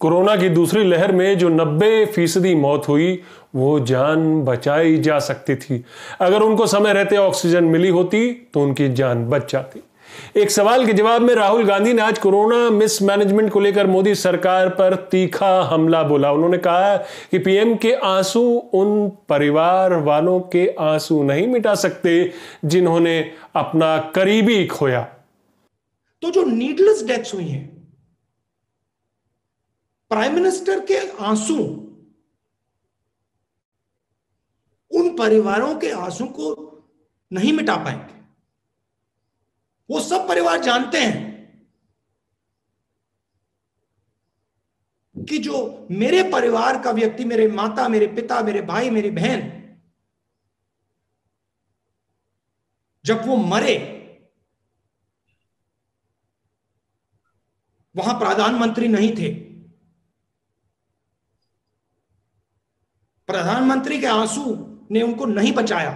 corona की दूसरी लहर में जो 90 फीसदी मौत हुई वो जान बचाई जा सकती थी अगर उनको समय रहते ऑक्सीजन मिली होती तो उनकी जान बच जाती एक सवाल के जवाब में राहुल गांधी ने आज कोरोना मिसमैनेजमेंट को लेकर मोदी सरकार पर तीखा हमला बोला उन्होंने कहा कि पीएम के आंसू उन परिवार वालों के आंसू नहीं मिटा सकते जिन्होंने अपना करीबी खोया तो जो नीडलेस डेथ्स हुई हैं प्राइम मिनिस्टर के आंसू उन परिवारों के आंसू को नहीं मिटा पाएंगे वो सब परिवार जानते हैं कि जो मेरे परिवार का व्यक्ति मेरे माता मेरे पिता मेरे भाई मेरी बहन जब वो मरे वहां प्रधानमंत्री नहीं थे प्रधानमंत्री के आंसू ने उनको नहीं बचाया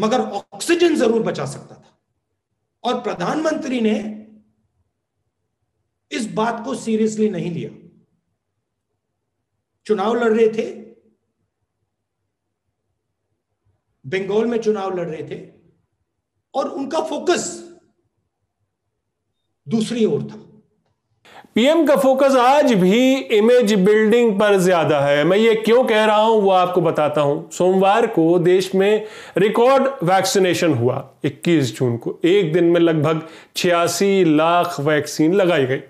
मगर ऑक्सीजन जरूर बचा सकता था और प्रधानमंत्री ने इस बात को सीरियसली नहीं लिया चुनाव लड़ रहे थे बंगाल में चुनाव लड़ रहे थे और उनका फोकस दूसरी ओर था पीएम का फोकस आज भी इमेज बिल्डिंग पर ज्यादा है मैं ये क्यों कह रहा हूं वो आपको बताता हूं सोमवार को देश में रिकॉर्ड वैक्सीनेशन हुआ 21 जून को एक दिन में लगभग छियासी लाख वैक्सीन लगाई गई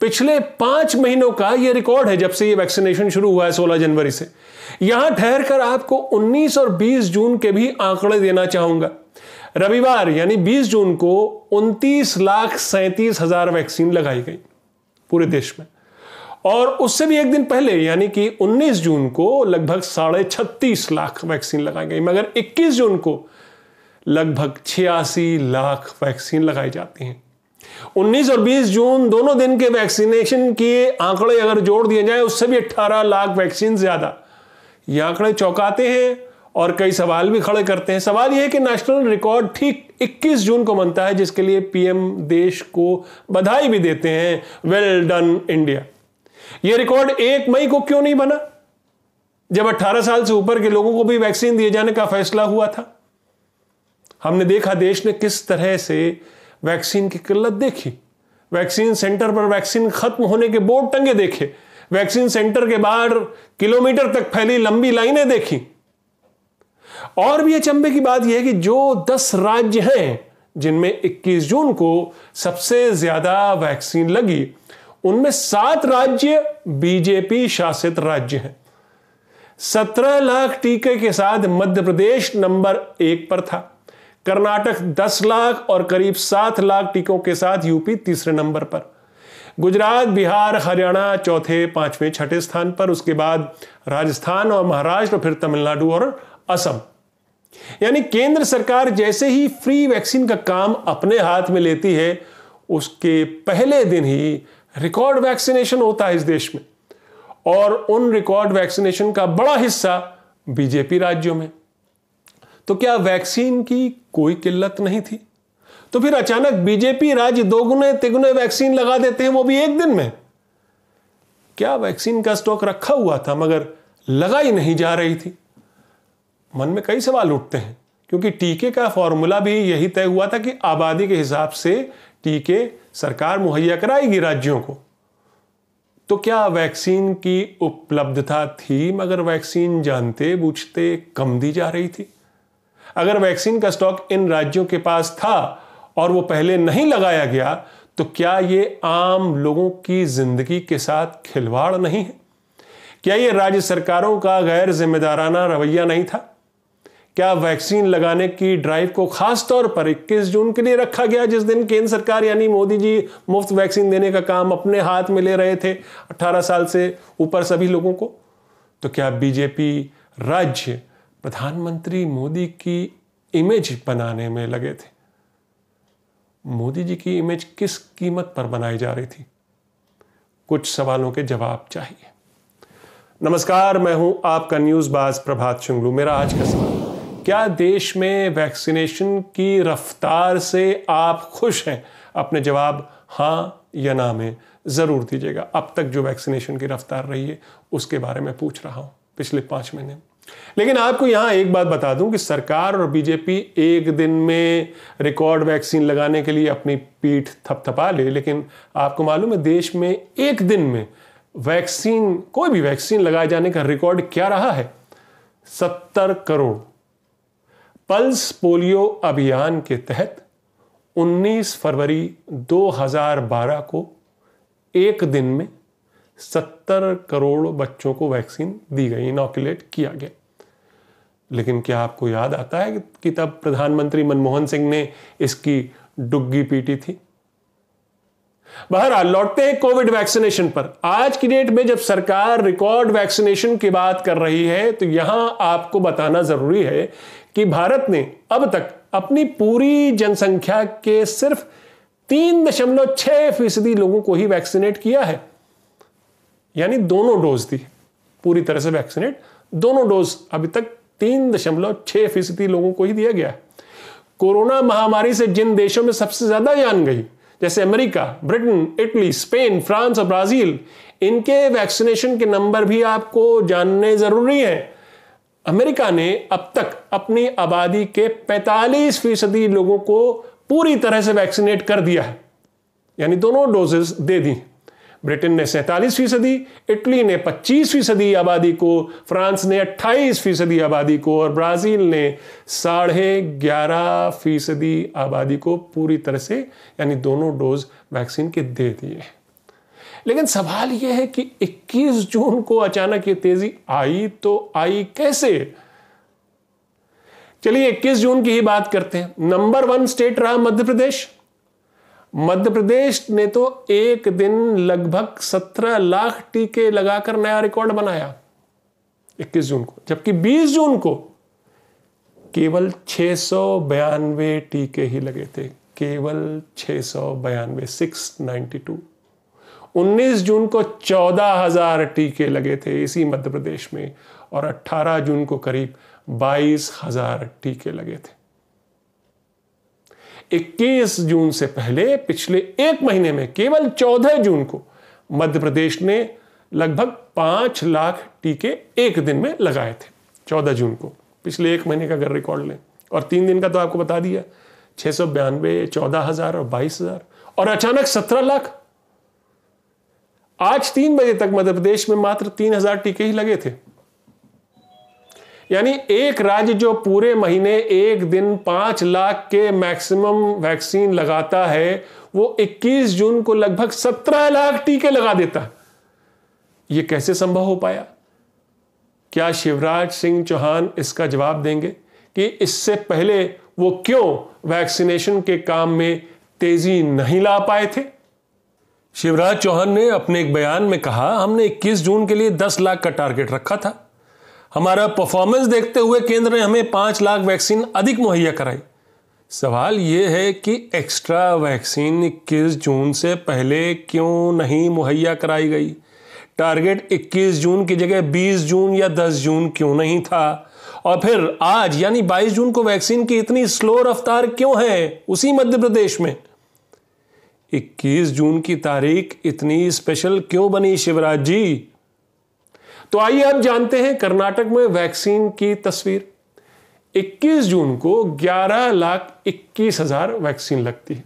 पिछले पांच महीनों का यह रिकॉर्ड है जब से ये वैक्सीनेशन शुरू हुआ है 16 जनवरी से यहां ठहर कर आपको 19 और 20 जून के भी आंकड़े देना चाहूंगा रविवार यानी 20 जून को उनतीस लाख सैंतीस हजार वैक्सीन लगाई गई पूरे देश में और उससे भी एक दिन पहले यानी कि 19 जून को लगभग साढ़े छत्तीस लाख वैक्सीन लगाई गई मगर 21 जून को लगभग छियासी लाख वैक्सीन लगाई जाती हैं 19 और 20 जून दोनों दिन के वैक्सीनेशन के आंकड़े अगर जोड़ दिए जाए उससे भी 18 लाख वैक्सीन ज्यादा ये आंकड़े चौंकाते हैं और कई सवाल भी खड़े करते हैं सवाल यह है कि नेशनल रिकॉर्ड ठीक 21 जून को बनता है जिसके लिए पीएम देश को बधाई भी देते हैं वेल डन इंडिया यह रिकॉर्ड एक मई को क्यों नहीं बना जब 18 साल से ऊपर के लोगों को भी वैक्सीन दिए जाने का फैसला हुआ था हमने देखा देश ने किस तरह से वैक्सीन की किल्लत देखी वैक्सीन सेंटर पर वैक्सीन खत्म होने के बोर्ड टंगे देखे वैक्सीन सेंटर के बाहर किलोमीटर तक फैली लंबी लाइनें देखी और भी अचंभे की बात यह है कि जो दस राज्य हैं जिनमें 21 जून को सबसे ज्यादा वैक्सीन लगी उनमें सात राज्य बीजेपी शासित राज्य हैं सत्रह लाख टीके के साथ मध्य प्रदेश नंबर एक पर था कर्नाटक दस लाख और करीब सात लाख टीकों के साथ यूपी तीसरे नंबर पर गुजरात बिहार हरियाणा चौथे पांचवें छठे स्थान पर उसके बाद राजस्थान और महाराष्ट्र फिर तमिलनाडु और असम यानी केंद्र सरकार जैसे ही फ्री वैक्सीन का काम अपने हाथ में लेती है उसके पहले दिन ही रिकॉर्ड वैक्सीनेशन होता है इस देश में और उन रिकॉर्ड वैक्सीनेशन का बड़ा हिस्सा बीजेपी राज्यों में तो क्या वैक्सीन की कोई किल्लत नहीं थी तो फिर अचानक बीजेपी राज्य दोगुने तिगुने वैक्सीन लगा देते हैं वो भी एक दिन में क्या वैक्सीन का स्टॉक रखा हुआ था मगर लगाई नहीं जा रही थी मन में कई सवाल उठते हैं क्योंकि टीके का फॉर्मूला भी यही तय हुआ था कि आबादी के हिसाब से टीके सरकार मुहैया कराएगी राज्यों को तो क्या वैक्सीन की उपलब्धता थी मगर वैक्सीन जानते बूझते कम दी जा रही थी अगर वैक्सीन का स्टॉक इन राज्यों के पास था और वो पहले नहीं लगाया गया तो क्या ये आम लोगों की जिंदगी के साथ खिलवाड़ नहीं है क्या ये राज्य सरकारों का गैर जिम्मेदाराना रवैया नहीं था क्या वैक्सीन लगाने की ड्राइव को खास तौर पर 21 जून के लिए रखा गया जिस दिन केंद्र सरकार यानी मोदी जी मुफ्त वैक्सीन देने का काम अपने हाथ में ले रहे थे 18 साल से ऊपर सभी लोगों को तो क्या बीजेपी राज्य प्रधानमंत्री मोदी की इमेज बनाने में लगे थे मोदी जी की इमेज किस कीमत पर बनाई जा रही थी कुछ सवालों के जवाब चाहिए नमस्कार मैं हूं आपका न्यूज बाज प्रभात शुंगलू मेरा आज का सवाल क्या देश में वैक्सीनेशन की रफ्तार से आप खुश हैं अपने जवाब हाँ या ना में ज़रूर दीजिएगा अब तक जो वैक्सीनेशन की रफ्तार रही है उसके बारे में पूछ रहा हूँ पिछले पाँच महीने लेकिन आपको यहाँ एक बात बता दूं कि सरकार और बीजेपी एक दिन में रिकॉर्ड वैक्सीन लगाने के लिए अपनी पीठ थपथपा ले लेकिन आपको मालूम है देश में एक दिन में वैक्सीन कोई भी वैक्सीन लगाए जाने का रिकॉर्ड क्या रहा है सत्तर करोड़ पल्स पोलियो अभियान के तहत 19 फरवरी 2012 को एक दिन में 70 करोड़ बच्चों को वैक्सीन दी गई इनोकुलेट किया गया लेकिन क्या आपको याद आता है कि तब प्रधानमंत्री मनमोहन सिंह ने इसकी डुग्गी पीटी थी बहरहाल लौटते हैं कोविड वैक्सीनेशन पर आज की डेट में जब सरकार रिकॉर्ड वैक्सीनेशन की बात कर रही है तो यहां आपको बताना जरूरी है कि भारत ने अब तक अपनी पूरी जनसंख्या के सिर्फ तीन दशमलव छह फीसदी लोगों को ही वैक्सीनेट किया है यानी दोनों डोज दी पूरी तरह से वैक्सीनेट दोनों डोज अभी तक तीन दशमलव छह फीसदी लोगों को ही दिया गया है कोरोना महामारी से जिन देशों में सबसे ज्यादा जान गई जैसे America Britain Italy Spain France और ब्राज़ील इनके वैक्सीनेशन के नंबर भी आपको जानने ज़रूरी हैं अमेरिका ने अब तक अपनी आबादी के 45 फीसदी लोगों को पूरी तरह से वैक्सीनेट कर दिया है यानी दोनों डोजेस दे दी ब्रिटेन ने सैंतालीस फीसदी इटली ने पच्चीस फीसदी आबादी को फ्रांस ने अट्ठाईस फीसदी आबादी को और ब्राज़ील ने साढ़े ग्यारह फीसदी आबादी को पूरी तरह से यानी दोनों डोज वैक्सीन के दे दिए लेकिन सवाल यह है कि 21 जून को अचानक ये तेजी आई तो आई कैसे चलिए 21 जून की ही बात करते हैं नंबर वन स्टेट रहा मध्य प्रदेश मध्य प्रदेश ने तो एक दिन लगभग सत्रह लाख टीके लगाकर नया रिकॉर्ड बनाया 21 जून को जबकि 20 जून को केवल छह सौ बयानवे टीके ही लगे थे केवल छह सौ बयानवे सिक्स नाइन्टी टू उन्नीस जून को चौदह हजार टीके लगे थे इसी मध्य प्रदेश में और अट्ठारह जून को करीब बाईस हजार टीके लगे थे 21 जून से पहले पिछले एक महीने में केवल 14 जून को मध्य प्रदेश ने लगभग पांच लाख टीके एक दिन में लगाए थे 14 जून को पिछले एक महीने का अगर रिकॉर्ड लें और तीन दिन का तो आपको बता दिया छः सौ बयानवे चौदह हजार और बाईस हजार और अचानक सत्रह लाख आज तीन बजे तक मध्य प्रदेश में मात्र तीन हजार टीके ही लगे थे यानी एक राज्य जो पूरे महीने एक दिन पांच लाख के मैक्सिमम वैक्सीन लगाता है वो 21 जून को लगभग 17 लाख टीके लगा देता ये कैसे संभव हो पाया क्या शिवराज सिंह चौहान इसका जवाब देंगे कि इससे पहले वो क्यों वैक्सीनेशन के काम में तेजी नहीं ला पाए थे शिवराज चौहान ने अपने एक बयान में कहा हमने 21 जून के लिए 10 लाख का टारगेट रखा था हमारा परफॉर्मेंस देखते हुए केंद्र ने हमें पांच लाख वैक्सीन अधिक मुहैया कराई सवाल यह है कि एक्स्ट्रा वैक्सीन इक्कीस जून से पहले क्यों नहीं मुहैया कराई गई टारगेट 21 जून की जगह 20 जून या 10 जून क्यों नहीं था और फिर आज यानी 22 जून को वैक्सीन की इतनी स्लो रफ्तार क्यों है उसी मध्य प्रदेश में 21 जून की तारीख इतनी स्पेशल क्यों बनी शिवराज जी तो आइए अब जानते हैं कर्नाटक में वैक्सीन की तस्वीर 21 जून को ग्यारह लाख इक्कीस हजार वैक्सीन लगती है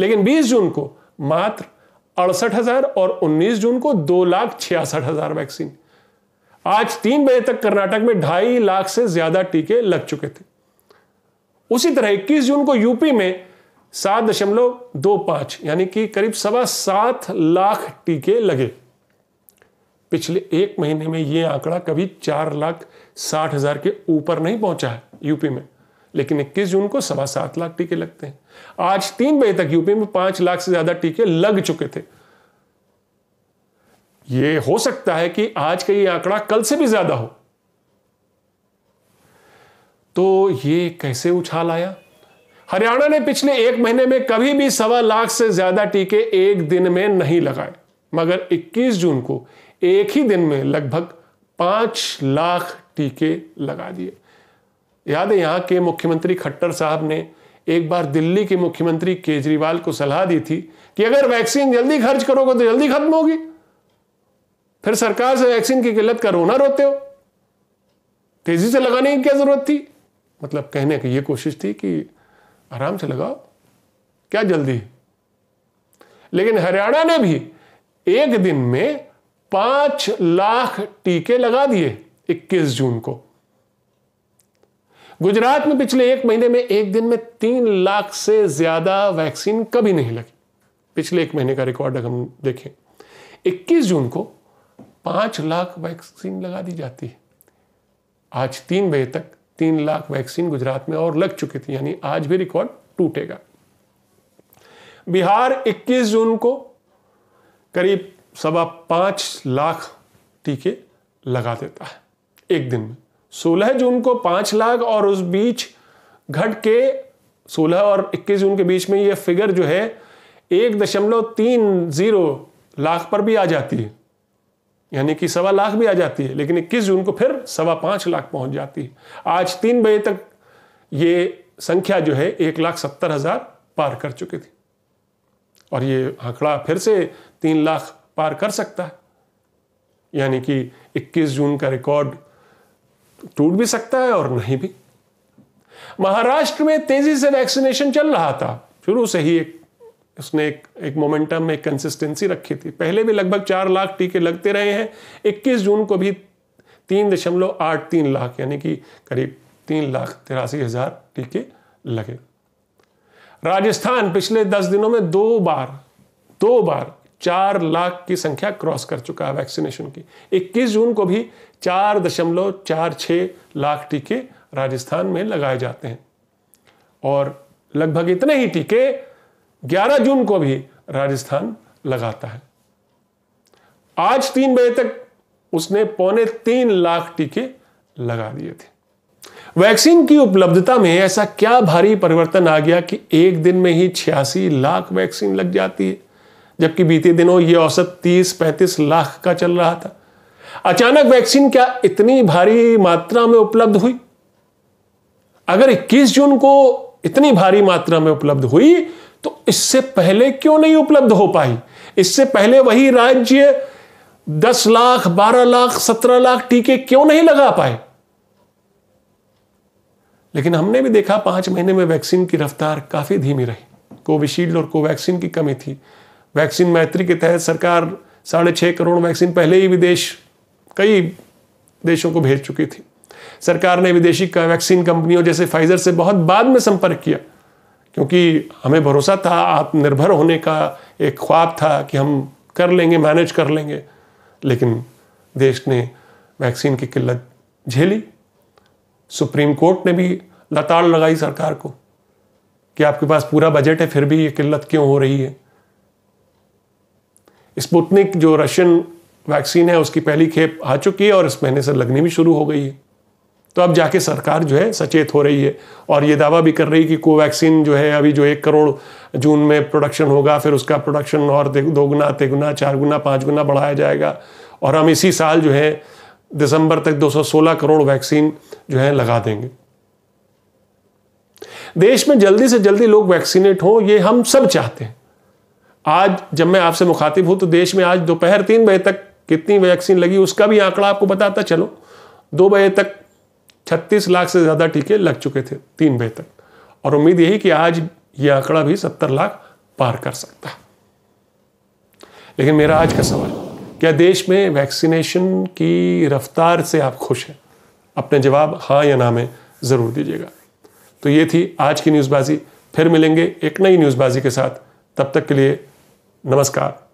लेकिन 20 जून को मात्र अड़सठ हजार और 19 जून को दो लाख छियासठ हजार वैक्सीन आज तीन बजे तक कर्नाटक में ढाई लाख से ज्यादा टीके लग चुके थे उसी तरह 21 जून को यूपी में सात दशमलव दो पांच यानी कि करीब सवा सात लाख टीके लगे पिछले एक महीने में ये आंकड़ा कभी चार लाख साठ हज़ार के ऊपर नहीं पहुंचा है यूपी में लेकिन इक्कीस जून को सवा सात लाख टीके लगते हैं आज तीन बजे तक यूपी में पांच लाख से ज्यादा टीके लग चुके थे ये हो सकता है कि आज का ये आंकड़ा कल से भी ज्यादा हो तो ये कैसे उछाल आया हरियाणा ने पिछले एक महीने में कभी भी सवा लाख से ज्यादा टीके एक दिन में नहीं लगाए मगर 21 जून को एक ही दिन में लगभग पांच लाख टीके लगा दिए याद है यहां के मुख्यमंत्री खट्टर साहब ने एक बार दिल्ली के मुख्यमंत्री केजरीवाल को सलाह दी थी कि अगर वैक्सीन जल्दी खर्च करोगे तो जल्दी खत्म होगी फिर सरकार से वैक्सीन की किल्लत का रोना रोते हो तेजी से लगाने की क्या जरूरत थी मतलब कहने की यह कोशिश थी कि आराम से लगाओ क्या जल्दी लेकिन हरियाणा ने भी एक दिन में पांच लाख टीके लगा दिए 21 जून को गुजरात में पिछले एक महीने में एक दिन में तीन लाख से ज्यादा वैक्सीन कभी नहीं लगी पिछले एक महीने का रिकॉर्ड अगर हम देखें 21 जून को पांच लाख वैक्सीन लगा दी जाती है आज तीन बजे तक तीन लाख वैक्सीन गुजरात में और लग चुकी थी यानी आज भी रिकॉर्ड टूटेगा बिहार 21 जून को करीब सवा पांच लाख टीके लगा देता है एक दिन में सोलह जून को पांच लाख और उस बीच घट के सोलह और इक्कीस जून के बीच में यह फिगर जो है एक दशमलव तीन जीरो लाख पर भी आ जाती है यानी कि सवा लाख भी आ जाती है लेकिन इक्कीस जून को फिर सवा पांच लाख पहुंच जाती है आज तीन बजे तक ये संख्या जो है एक लाख सत्तर हजार पार कर चुकी थी और ये आंकड़ा फिर से तीन लाख पार कर सकता है यानी कि 21 जून का रिकॉर्ड टूट भी सकता है और नहीं भी महाराष्ट्र में तेजी से वैक्सीनेशन चल रहा था शुरू से ही एक उसने एक एक मोमेंटम में कंसिस्टेंसी रखी थी पहले भी लगभग चार लाख टीके लगते रहे हैं 21 जून को भी तीन दशमलव आठ तीन लाख यानी कि करीब तीन लाख तिरासी हजार टीके लगे राजस्थान पिछले दस दिनों में दो बार दो बार चार लाख की संख्या क्रॉस कर चुका है वैक्सीनेशन की इक्कीस जून को भी चार दशमलव चार छ लाख टीके राजस्थान में लगाए जाते हैं और लगभग इतने ही टीके 11 जून को भी राजस्थान लगाता है आज तीन बजे तक उसने पौने तीन लाख टीके लगा दिए थे वैक्सीन की उपलब्धता में ऐसा क्या भारी परिवर्तन आ गया कि एक दिन में ही छियासी लाख वैक्सीन लग जाती है जबकि बीते दिनों यह औसत तीस पैंतीस लाख का चल रहा था अचानक वैक्सीन क्या इतनी भारी मात्रा में उपलब्ध हुई अगर 21 जून को इतनी भारी मात्रा में उपलब्ध हुई तो इससे पहले क्यों नहीं उपलब्ध हो पाई इससे पहले वही राज्य 10 लाख 12 लाख 17 लाख टीके क्यों नहीं लगा पाए लेकिन हमने भी देखा पांच महीने में वैक्सीन की रफ्तार काफी धीमी रही कोविशील्ड और कोवैक्सीन की कमी थी वैक्सीन मैत्री के तहत सरकार साढ़े छः करोड़ वैक्सीन पहले ही विदेश कई देशों को भेज चुकी थी सरकार ने विदेशी वैक्सीन कंपनियों जैसे फाइजर से बहुत बाद में संपर्क किया क्योंकि हमें भरोसा था आत्मनिर्भर होने का एक ख्वाब था कि हम कर लेंगे मैनेज कर लेंगे लेकिन देश ने वैक्सीन की किल्लत झेली सुप्रीम कोर्ट ने भी लताड़ लगाई सरकार को कि आपके पास पूरा बजट है फिर भी ये किल्लत क्यों हो रही है स्पुतनिक जो रशियन वैक्सीन है उसकी पहली खेप आ चुकी है और इस महीने से लगनी भी शुरू हो गई है तो अब जाके सरकार जो है सचेत हो रही है और ये दावा भी कर रही है कि कोवैक्सीन जो है अभी जो एक करोड़ जून में प्रोडक्शन होगा फिर उसका प्रोडक्शन और दो गुना तिगुना चार गुना पाँच गुना बढ़ाया जाएगा और हम इसी साल जो है दिसंबर तक 216 करोड़ वैक्सीन जो है लगा देंगे देश में जल्दी से जल्दी लोग वैक्सीनेट हों ये हम सब चाहते हैं आज जब मैं आपसे मुखातिब हूं तो देश में आज दोपहर तीन बजे तक कितनी वैक्सीन लगी उसका भी आंकड़ा आपको बताता चलो दो बजे तक छत्तीस लाख से ज़्यादा टीके लग चुके थे तीन बजे तक और उम्मीद यही कि आज ये आंकड़ा भी सत्तर लाख पार कर सकता है लेकिन मेरा आज का सवाल क्या देश में वैक्सीनेशन की रफ्तार से आप खुश हैं अपने जवाब हाँ या ना में ज़रूर दीजिएगा तो ये थी आज की न्यूज़बाजी फिर मिलेंगे एक नई न्यूज़बाजी के साथ तब तक के लिए नमस्कार